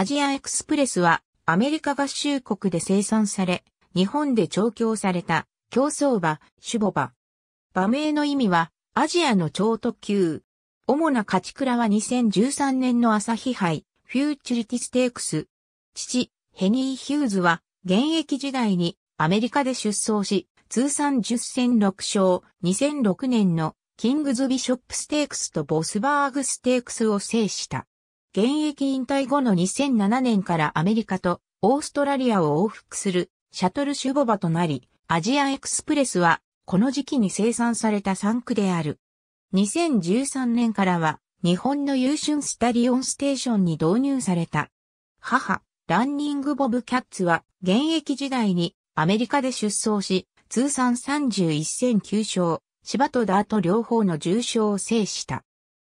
アジアエクスプレスはアメリカ合衆国で生産され、日本で調教された競走馬、守護馬。馬名の意味はアジアの超特急。主な勝ち倉は2013年の朝日杯、フューチュリティステークス。父、ヘニー・ヒューズは現役時代にアメリカで出走し、通算10戦6勝、2006年のキングズビショップステークスとボスバーグステークスを制した。現役引退後の2007年からアメリカとオーストラリアを往復するシャトルシュボバとなり、アジアエクスプレスはこの時期に生産された産区である。2013年からは日本の優秀スタリオンステーションに導入された。母、ランニングボブキャッツは現役時代にアメリカで出走し、通算31戦9勝、芝とダート両方の重賞を制した。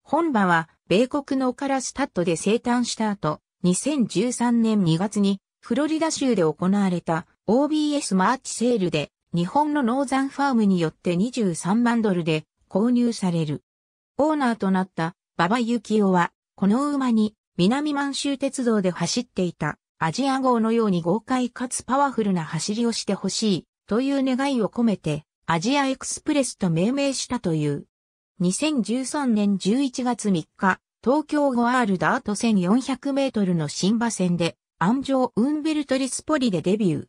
本馬は米国のカラスタッドで生誕した後、2013年2月にフロリダ州で行われた OBS マーチセールで日本のノーザンファームによって23万ドルで購入される。オーナーとなった馬場幸雄は、この馬に南満州鉄道で走っていたアジア号のように豪快かつパワフルな走りをしてほしいという願いを込めてアジアエクスプレスと命名したという。2013年11月3日、東京ゴアールダート1400メートルの新馬戦で、安城ウンベルト・リスポリでデビュー。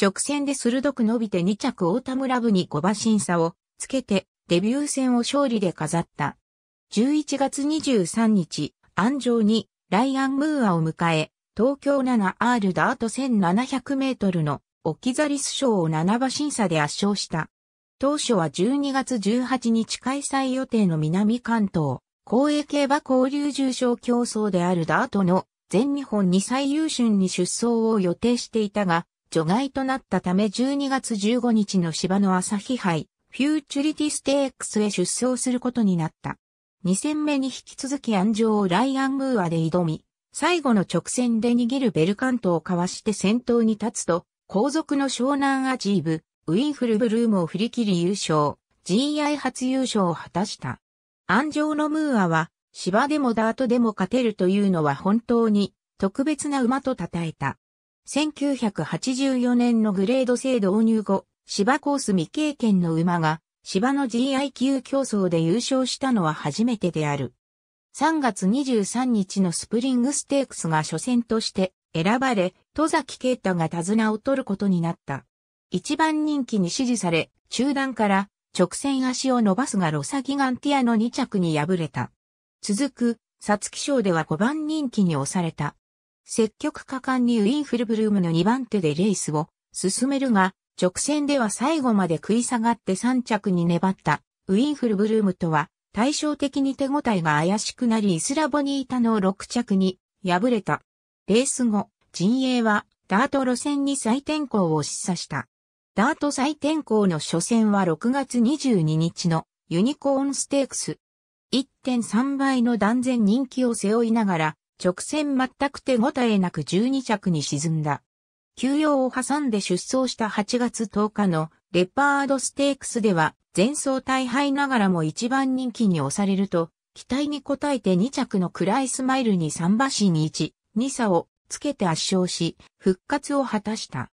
直線で鋭く伸びて2着大田村部に5馬審査をつけて、デビュー戦を勝利で飾った。11月23日、安城にライアン・ムーアを迎え、東京 7R ダート1700メートルのオキザリス賞を7馬審査で圧勝した。当初は12月18日開催予定の南関東、公営競馬交流重賞競争であるダートの全日本に最優秀に出走を予定していたが、除外となったため12月15日の芝の朝日杯、フューチュリティステークスへ出走することになった。2戦目に引き続き安城をライアンムーアで挑み、最後の直線で逃げるベルカントをかわして先頭に立つと、後続の湘南アジーブ、ウィンフルブルームを振り切り優勝、GI 初優勝を果たした。アンのムーアは、芝でもダートでも勝てるというのは本当に特別な馬と称えた。1984年のグレード制導入後、芝コース未経験の馬が芝の GI 級競争で優勝したのは初めてである。3月23日のスプリングステークスが初戦として選ばれ、戸崎啓太が手綱を取ることになった。一番人気に支持され、中段から直線足を伸ばすがロサギガンティアの2着に敗れた。続く、サツキ賞では5番人気に押された。積極果敢にウィンフルブルームの2番手でレースを進めるが、直線では最後まで食い下がって3着に粘った。ウィンフルブルームとは対照的に手応えが怪しくなりイスラボニータの6着に敗れた。レース後、陣営はダート路線に再転向を示唆した。ダート再転校の初戦は6月22日のユニコーンステークス。1.3倍の断然人気を背負いながら、直線全く手応えなく12着に沈んだ。休養を挟んで出走した8月10日のレパードステークスでは、前走大敗ながらも一番人気に押されると、期待に応えて2着のクライスマイルに3馬身に1、2差をつけて圧勝し、復活を果たした。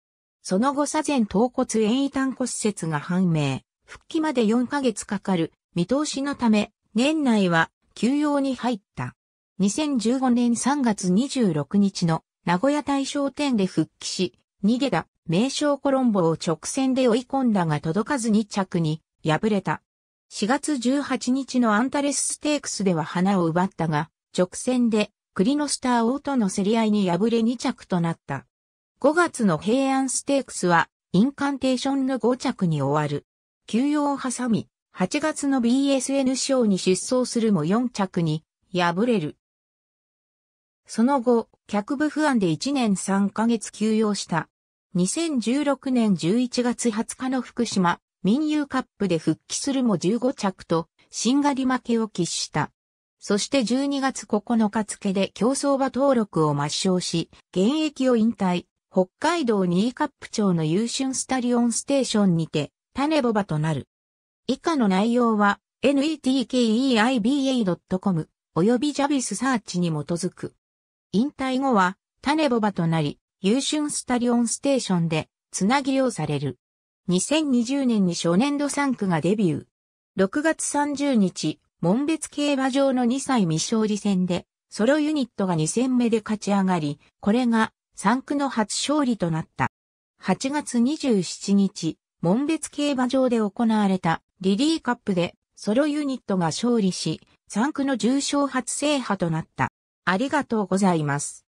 その後左前頭骨遠位端骨折が判明。復帰まで4ヶ月かかる見通しのため、年内は休養に入った。2015年3月26日の名古屋大商店で復帰し、逃げた名称コロンボを直線で追い込んだが届かず2着に敗れた。4月18日のアンタレスステークスでは花を奪ったが、直線でクリノスター王との競り合いに敗れ2着となった。5月の平安ステークスは、インカンテーションの5着に終わる。休養を挟み、8月の BSN 賞に出走するも4着に、敗れる。その後、脚部不安で1年3ヶ月休養した。2016年11月20日の福島、民友カップで復帰するも15着と、しんがり負けを喫した。そして12月9日付で競争場登録を抹消し、現役を引退。北海道ーカップ町の優春スタリオンステーションにて、種ボバとなる。以下の内容は、netkeiba.com 及びジャビスサーチに基づく。引退後は、種ボバとなり、優春スタリオンステーションで、つなぎをされる。2020年に初年度3区がデビュー。6月30日、門別競馬場の2歳未勝利戦で、ソロユニットが2戦目で勝ち上がり、これが3区の初勝利となった。8月27日、門別競馬場で行われたリリーカップでソロユニットが勝利し、3区の重賞初制覇となった。ありがとうございます。